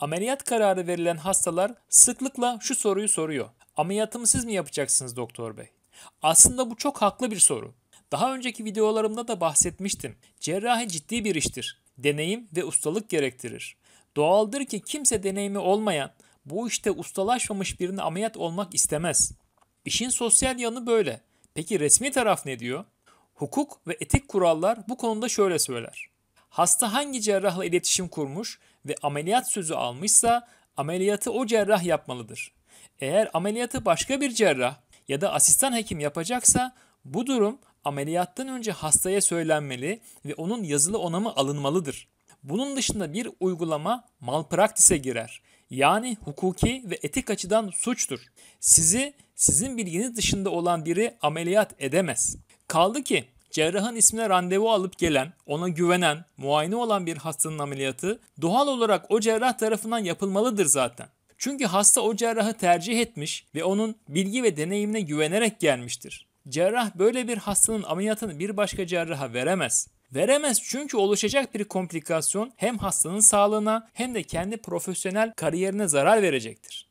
Ameliyat kararı verilen hastalar sıklıkla şu soruyu soruyor. Ameliyatımı siz mi yapacaksınız doktor bey? Aslında bu çok haklı bir soru. Daha önceki videolarımda da bahsetmiştim. Cerrahi ciddi bir iştir. Deneyim ve ustalık gerektirir. Doğaldır ki kimse deneyimi olmayan, bu işte ustalaşmamış birine ameliyat olmak istemez. İşin sosyal yanı böyle. Peki resmi taraf ne diyor? Hukuk ve etik kurallar bu konuda şöyle söyler. Hasta hangi cerrahla iletişim kurmuş ve ameliyat sözü almışsa ameliyatı o cerrah yapmalıdır. Eğer ameliyatı başka bir cerrah ya da asistan hekim yapacaksa bu durum ameliyattan önce hastaya söylenmeli ve onun yazılı onamı alınmalıdır. Bunun dışında bir uygulama malpraktise girer. Yani hukuki ve etik açıdan suçtur. Sizi sizin bilginiz dışında olan biri ameliyat edemez. Kaldı ki cerrahın ismine randevu alıp gelen, ona güvenen, muayene olan bir hastanın ameliyatı doğal olarak o cerrah tarafından yapılmalıdır zaten. Çünkü hasta o cerrahı tercih etmiş ve onun bilgi ve deneyimine güvenerek gelmiştir. Cerrah böyle bir hastanın ameliyatını bir başka cerraha veremez. Veremez çünkü oluşacak bir komplikasyon hem hastanın sağlığına hem de kendi profesyonel kariyerine zarar verecektir.